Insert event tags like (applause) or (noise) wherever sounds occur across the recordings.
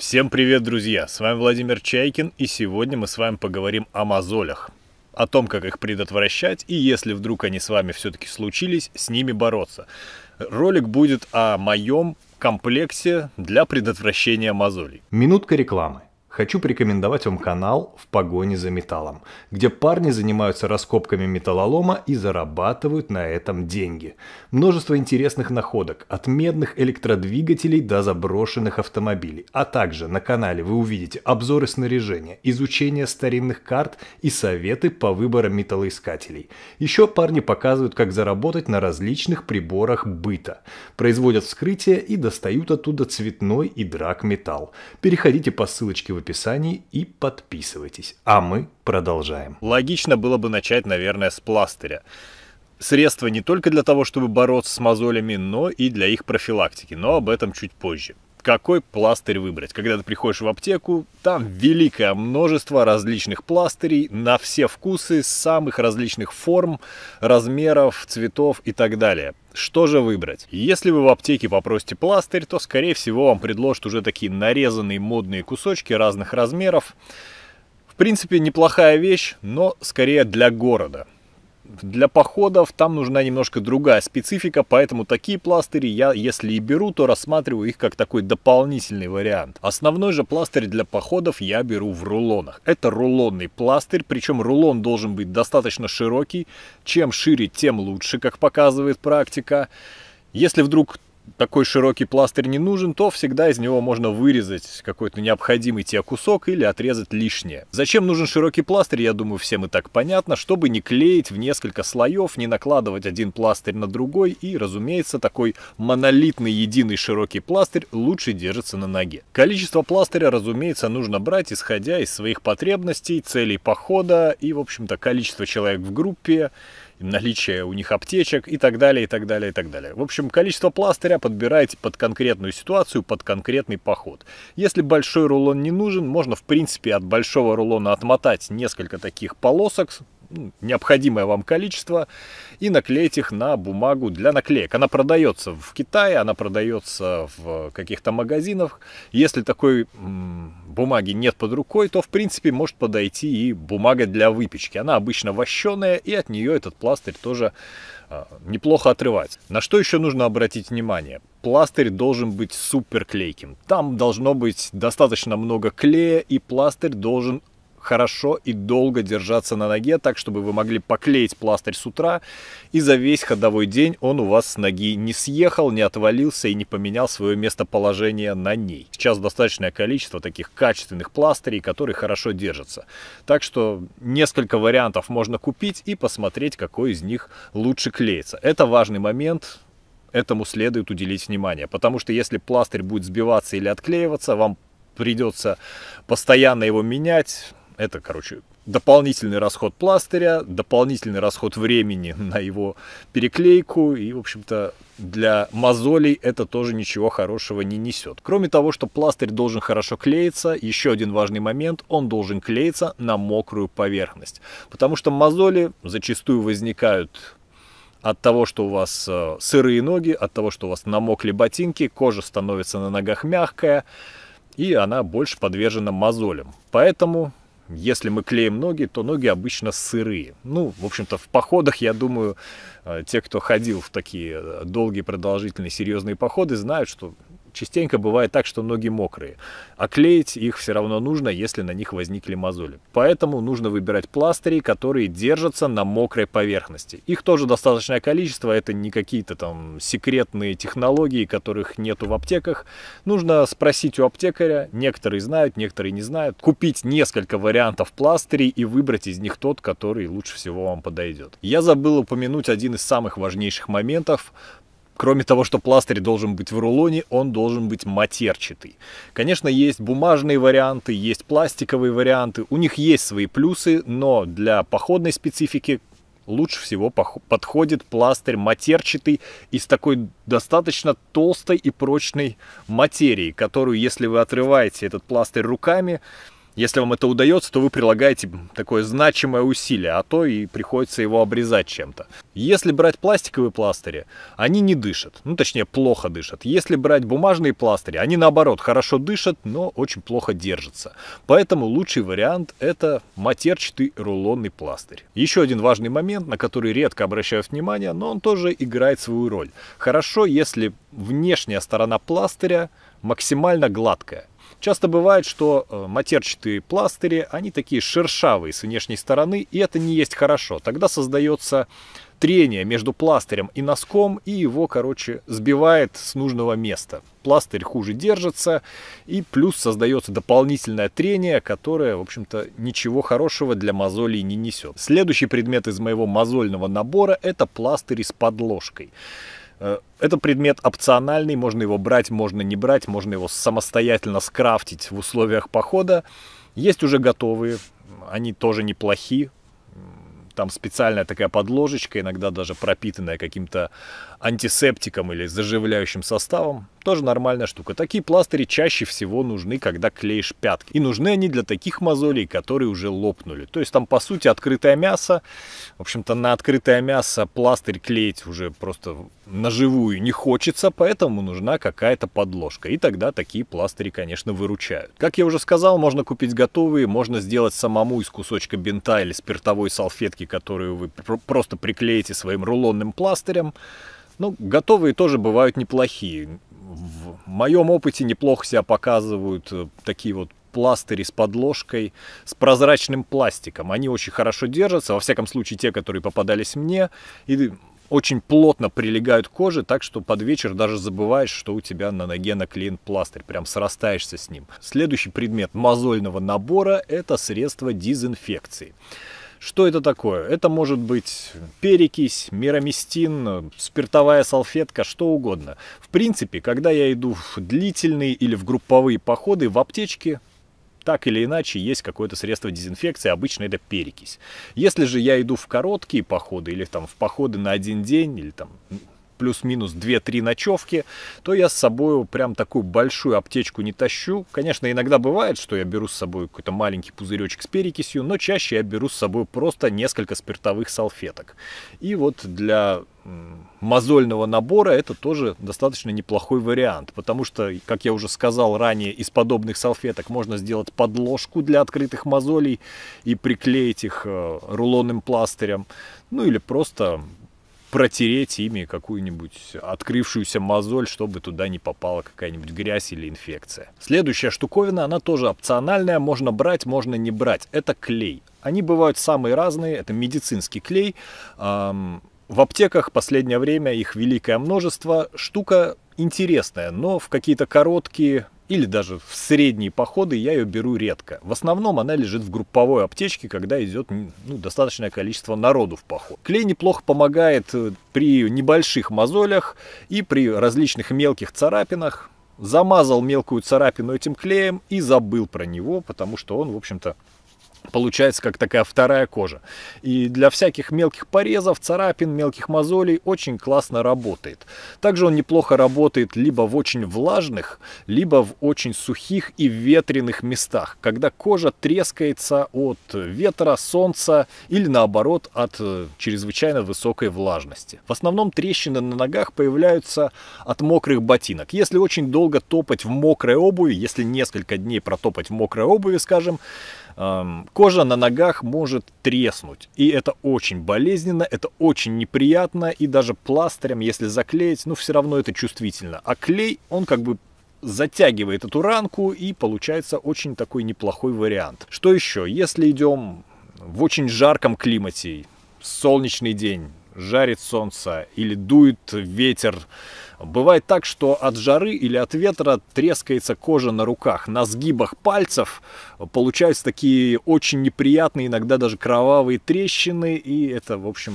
Всем привет, друзья! С вами Владимир Чайкин, и сегодня мы с вами поговорим о мозолях. О том, как их предотвращать, и если вдруг они с вами все-таки случились, с ними бороться. Ролик будет о моем комплексе для предотвращения мозолей. Минутка рекламы. Хочу порекомендовать вам канал «В погоне за металлом», где парни занимаются раскопками металлолома и зарабатывают на этом деньги. Множество интересных находок, от медных электродвигателей до заброшенных автомобилей. А также на канале вы увидите обзоры снаряжения, изучение старинных карт и советы по выбору металлоискателей. Еще парни показывают, как заработать на различных приборах быта. Производят вскрытие и достают оттуда цветной и металл. Переходите по ссылочке в описании описании и подписывайтесь. А мы продолжаем. Логично было бы начать, наверное, с пластыря. Средства не только для того, чтобы бороться с мозолями, но и для их профилактики, но об этом чуть позже какой пластырь выбрать. Когда ты приходишь в аптеку, там великое множество различных пластырей на все вкусы, самых различных форм, размеров, цветов и так далее. Что же выбрать? Если вы в аптеке попросите пластырь, то скорее всего вам предложат уже такие нарезанные модные кусочки разных размеров. В принципе, неплохая вещь, но скорее для города для походов там нужна немножко другая специфика, поэтому такие пластыри я, если и беру, то рассматриваю их как такой дополнительный вариант. Основной же пластырь для походов я беру в рулонах. Это рулонный пластырь, причем рулон должен быть достаточно широкий. Чем шире, тем лучше, как показывает практика. Если вдруг такой широкий пластырь не нужен, то всегда из него можно вырезать какой-то необходимый тебе кусок или отрезать лишнее. Зачем нужен широкий пластырь, я думаю, всем и так понятно, чтобы не клеить в несколько слоев, не накладывать один пластырь на другой, и, разумеется, такой монолитный единый широкий пластырь лучше держится на ноге. Количество пластыря, разумеется, нужно брать, исходя из своих потребностей, целей похода и, в общем-то, количество человек в группе, наличие у них аптечек и так далее, и так далее, и так далее. В общем, количество пластыря подбирайте под конкретную ситуацию, под конкретный поход. Если большой рулон не нужен, можно в принципе от большого рулона отмотать несколько таких полосок, необходимое вам количество и наклеить их на бумагу для наклеек. Она продается в Китае, она продается в каких-то магазинах. Если такой бумаги нет под рукой, то в принципе может подойти и бумага для выпечки. Она обычно вощеная и от нее этот пластырь тоже а, неплохо отрывать. На что еще нужно обратить внимание? Пластырь должен быть супер клейким. Там должно быть достаточно много клея, и пластырь должен хорошо и долго держаться на ноге, так, чтобы вы могли поклеить пластырь с утра, и за весь ходовой день он у вас с ноги не съехал, не отвалился и не поменял свое местоположение на ней. Сейчас достаточное количество таких качественных пластырей, которые хорошо держатся. Так что несколько вариантов можно купить и посмотреть, какой из них лучше клеится. Это важный момент, этому следует уделить внимание, потому что если пластырь будет сбиваться или отклеиваться, вам придется постоянно его менять, это, короче, дополнительный расход пластыря, дополнительный расход времени (laughs) на его переклейку. И, в общем-то, для мозолей это тоже ничего хорошего не несет. Кроме того, что пластырь должен хорошо клеиться, еще один важный момент, он должен клеиться на мокрую поверхность. Потому что мозоли зачастую возникают от того, что у вас э, сырые ноги, от того, что у вас намокли ботинки, кожа становится на ногах мягкая, и она больше подвержена мозолям. Поэтому если мы клеим ноги, то ноги обычно сырые. Ну, в общем-то, в походах, я думаю, э, те, кто ходил в такие э, долгие, продолжительные, серьезные походы, знают, что частенько бывает так, что ноги мокрые. А клеить их все равно нужно, если на них возникли мозоли. Поэтому нужно выбирать пластыри, которые держатся на мокрой поверхности. Их тоже достаточное количество, это не какие-то там секретные технологии, которых нету в аптеках. Нужно спросить у аптекаря, некоторые знают, некоторые не знают. Купить несколько вариантов пластырей и выбрать из них тот, который лучше всего вам подойдет. Я забыл упомянуть один из самых важнейших моментов – кроме того, что пластырь должен быть в рулоне, он должен быть матерчатый. Конечно, есть бумажные варианты, есть пластиковые варианты. У них есть свои плюсы, но для походной специфики лучше всего подходит пластырь матерчатый из такой достаточно толстой и прочной материи, которую, если вы отрываете этот пластырь руками, если вам это удается, то вы прилагаете такое значимое усилие, а то и приходится его обрезать чем-то. Если брать пластиковые пластыри, они не дышат, ну точнее плохо дышат. Если брать бумажные пластыри, они наоборот хорошо дышат, но очень плохо держатся. Поэтому лучший вариант это матерчатый рулонный пластырь. Еще один важный момент, на который редко обращают внимание, но он тоже играет свою роль. Хорошо, если внешняя сторона пластыря максимально гладкая. Часто бывает, что э, матерчатые пластыри, они такие шершавые с внешней стороны, и это не есть хорошо. Тогда создается трение между пластырем и носком, и его, короче, сбивает с нужного места. Пластырь хуже держится, и плюс создается дополнительное трение, которое, в общем-то, ничего хорошего для мозолей не несет. Следующий предмет из моего мозольного набора – это пластырь с подложкой. Э, это предмет опциональный, можно его брать, можно не брать, можно его самостоятельно скрафтить в условиях похода. Есть уже готовые, они тоже неплохи. Там специальная такая подложечка, иногда даже пропитанная каким-то антисептиком или заживляющим составом. Тоже нормальная штука. Такие пластыри чаще всего нужны, когда клеишь пятки. И нужны они для таких мозолей, которые уже лопнули. То есть там, по сути, открытое мясо. В общем-то, на открытое мясо пластырь клеить уже просто на живую не хочется, поэтому нужна какая-то подложка. И тогда такие пластыри, конечно, выручают. Как я уже сказал, можно купить готовые, можно сделать самому из кусочка бинта или спиртовой салфетки, которую вы просто приклеите своим рулонным пластырем. Ну, готовые тоже бывают неплохие в моем опыте неплохо себя показывают э, такие вот пластыри с подложкой, с прозрачным пластиком. Они очень хорошо держатся, во всяком случае те, которые попадались мне, и очень плотно прилегают к коже, так что под вечер даже забываешь, что у тебя на ноге наклеен пластырь, прям срастаешься с ним. Следующий предмет мозольного набора – это средство дезинфекции. Что это такое? Это может быть перекись, мироместин, спиртовая салфетка, что угодно. В принципе, когда я иду в длительные или в групповые походы, в аптечке так или иначе есть какое-то средство дезинфекции, обычно это перекись. Если же я иду в короткие походы или там в походы на один день или там плюс-минус 2-3 ночевки, то я с собой прям такую большую аптечку не тащу. Конечно, иногда бывает, что я беру с собой какой-то маленький пузыречек с перекисью, но чаще я беру с собой просто несколько спиртовых салфеток. И вот для мозольного набора это тоже достаточно неплохой вариант, потому что, как я уже сказал ранее, из подобных салфеток можно сделать подложку для открытых мозолей и приклеить их э, рулонным пластырем, ну или просто протереть ими какую-нибудь открывшуюся мозоль, чтобы туда не попала какая-нибудь грязь или инфекция. Следующая штуковина, она тоже опциональная, можно брать, можно не брать. Это клей. Они бывают самые разные, это медицинский клей. В аптеках последнее время их великое множество. Штука интересная, но в какие-то короткие или даже в средние походы я ее беру редко. В основном она лежит в групповой аптечке, когда идет ну, достаточное количество народу в поход. Клей неплохо помогает э, при небольших мозолях и при различных мелких царапинах. Замазал мелкую царапину этим клеем и забыл про него, потому что он, в общем-то, получается как такая вторая кожа. И для всяких мелких порезов, царапин, мелких мозолей очень классно работает. Также он неплохо работает либо в очень влажных, либо в очень сухих и ветреных местах, когда кожа трескается от ветра, солнца или наоборот от э, чрезвычайно высокой влажности. В основном трещины на ногах появляются от мокрых ботинок. Если очень долго топать в мокрой обуви, если несколько дней протопать в мокрой обуви, скажем, кожа на ногах может треснуть. И это очень болезненно, это очень неприятно. И даже пластырем, если заклеить, ну все равно это чувствительно. А клей, он как бы затягивает эту ранку и получается очень такой неплохой вариант. Что еще? Если идем в очень жарком климате, солнечный день, жарит солнце или дует ветер. Бывает так, что от жары или от ветра трескается кожа на руках. На сгибах пальцев получаются такие очень неприятные, иногда даже кровавые трещины. И это, в общем,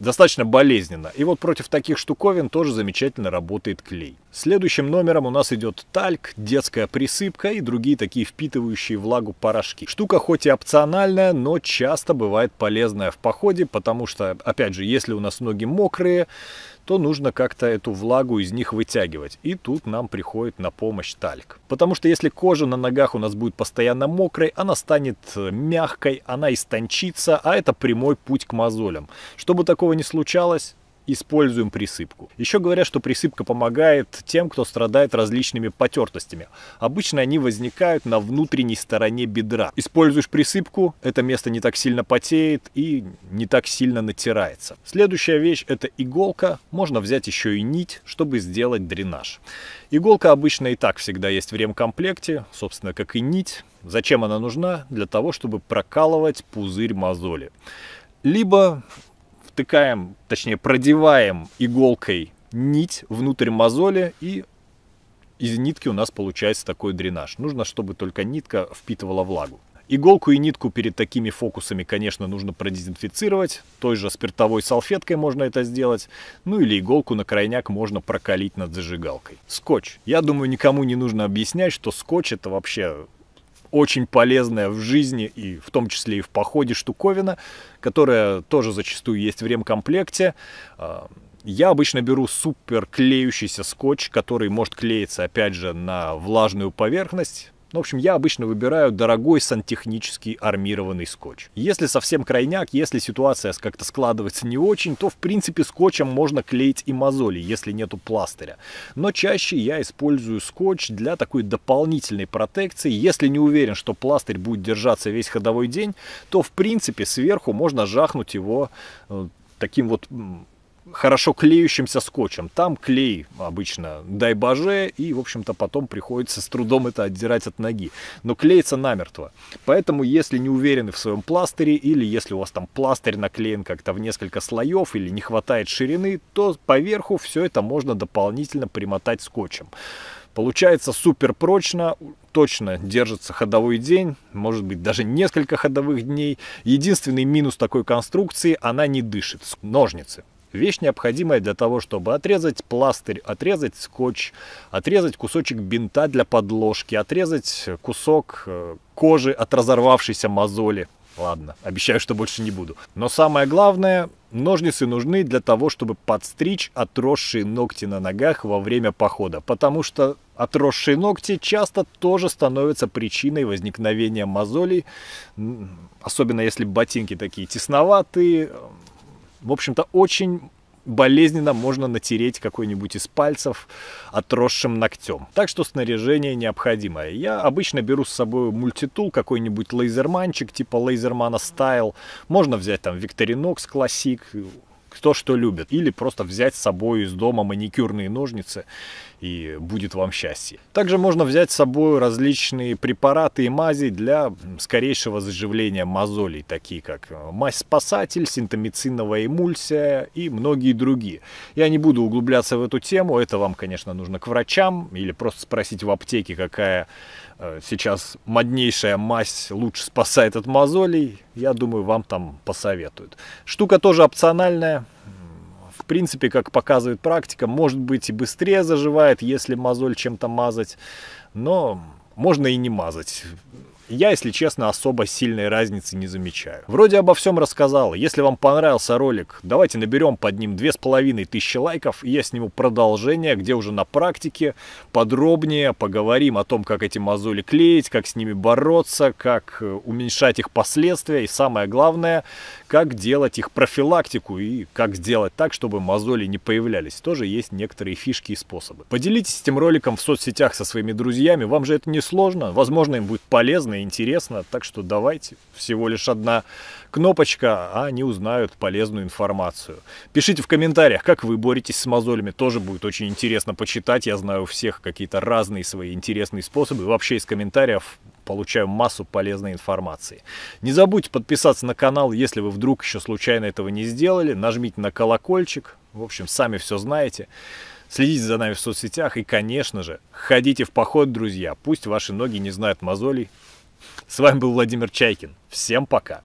достаточно болезненно. И вот против таких штуковин тоже замечательно работает клей. Следующим номером у нас идет тальк, детская присыпка и другие такие впитывающие влагу порошки. Штука хоть и опциональная, но часто бывает полезная в походе, потому что, опять же, если у нас ноги мокрые, то нужно как-то эту влагу из них вытягивать. И тут нам приходит на помощь тальк. Потому что если кожа на ногах у нас будет постоянно мокрой, она станет э, мягкой, она истончится, а это прямой путь к мозолям. Чтобы такого не случалось, используем присыпку. Еще говорят, что присыпка помогает тем, кто страдает различными потертостями. Обычно они возникают на внутренней стороне бедра. Используешь присыпку, это место не так сильно потеет и не так сильно натирается. Следующая вещь это иголка. Можно взять еще и нить, чтобы сделать дренаж. Иголка обычно и так всегда есть в ремкомплекте, собственно, как и нить. Зачем она нужна? Для того, чтобы прокалывать пузырь мозоли либо втыкаем, точнее продеваем иголкой нить внутрь мозоли и из нитки у нас получается такой дренаж. Нужно, чтобы только нитка впитывала влагу. Иголку и нитку перед такими фокусами, конечно, нужно продезинфицировать. Той же спиртовой салфеткой можно это сделать. Ну или иголку на крайняк можно прокалить над зажигалкой. Скотч. Я думаю, никому не нужно объяснять, что скотч это вообще очень полезная в жизни и в том числе и в походе штуковина, которая тоже зачастую есть в ремкомплекте. А, я обычно беру супер клеющийся скотч, который может клеиться, опять же, на влажную поверхность. Ну, в общем, я обычно выбираю дорогой сантехнический армированный скотч. Если совсем крайняк, если ситуация как-то складывается не очень, то в принципе скотчем можно клеить и мозоли, если нету пластыря. Но чаще я использую скотч для такой дополнительной протекции. Если не уверен, что пластырь будет держаться весь ходовой день, то в принципе сверху можно жахнуть его э, таким вот хорошо клеющимся скотчем. Там клей обычно дай боже, и, в общем-то, потом приходится с трудом это отдирать от ноги. Но клеится намертво. Поэтому, если не уверены в своем пластыре, или если у вас там пластырь наклеен как-то в несколько слоев, или не хватает ширины, то поверху все это можно дополнительно примотать скотчем. Получается супер прочно, точно держится ходовой день, может быть даже несколько ходовых дней. Единственный минус такой конструкции, она не дышит. Ножницы. Вещь необходимая для того, чтобы отрезать пластырь, отрезать скотч, отрезать кусочек бинта для подложки, отрезать кусок э, кожи от разорвавшейся мозоли. Ладно, обещаю, что больше не буду. Но самое главное, ножницы нужны для того, чтобы подстричь отросшие ногти на ногах во время похода, потому что отросшие ногти часто тоже становятся причиной возникновения мозолей, особенно если ботинки такие тесноватые, в общем-то, очень болезненно можно натереть какой-нибудь из пальцев отросшим ногтем. Так что снаряжение необходимое. Я обычно беру с собой мультитул, какой-нибудь лазерманчик типа лазермана Style, Можно взять там Victorinox классик, кто что любит. Или просто взять с собой из дома маникюрные ножницы и будет вам счастье. Также можно взять с собой различные препараты и мази для скорейшего заживления мозолей, такие как э, мазь-спасатель, синтомициновая эмульсия и многие другие. Я не буду углубляться в эту тему, это вам, конечно, нужно к врачам или просто спросить в аптеке, какая э, сейчас моднейшая мазь лучше спасает от мозолей, я думаю, вам там посоветуют. Штука тоже опциональная, в принципе, как показывает практика, может быть и быстрее заживает, если мозоль чем-то мазать, но можно и не мазать. Я, если честно, особо сильной разницы не замечаю. Вроде обо всем рассказал. Если вам понравился ролик, давайте наберем под ним 2500 лайков, и я сниму продолжение, где уже на практике подробнее поговорим о том, как эти мозоли клеить, как с ними бороться, как э, уменьшать их последствия, и самое главное, как делать их профилактику и как сделать так, чтобы мозоли не появлялись. Тоже есть некоторые фишки и способы. Поделитесь этим роликом в соцсетях со своими друзьями, вам же это не сложно, возможно им будет полезно и интересно, так что давайте, всего лишь одна кнопочка, а они узнают полезную информацию. Пишите в комментариях, как вы боретесь с мозолями, тоже будет очень интересно почитать, я знаю у всех какие-то разные свои интересные способы, вообще из комментариев получаю массу полезной информации. Не забудьте подписаться на канал, если вы вдруг еще случайно этого не сделали. Нажмите на колокольчик. В общем, сами все знаете. Следите за нами в соцсетях и, конечно же, ходите в поход, друзья. Пусть ваши ноги не знают мозолей. С вами был Владимир Чайкин. Всем пока!